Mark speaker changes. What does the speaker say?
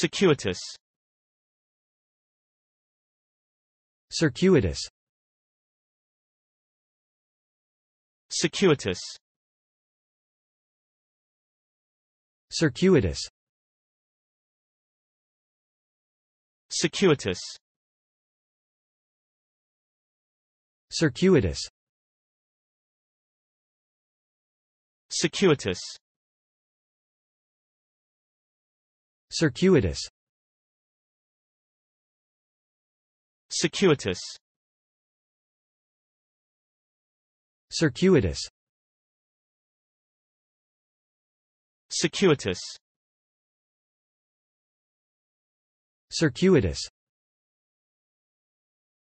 Speaker 1: Circuitous Circuitous Circuitous Circuitous Circuitous Circuitous Circuitous Circuitous Circuitous Circuitous Circuitous Circuitous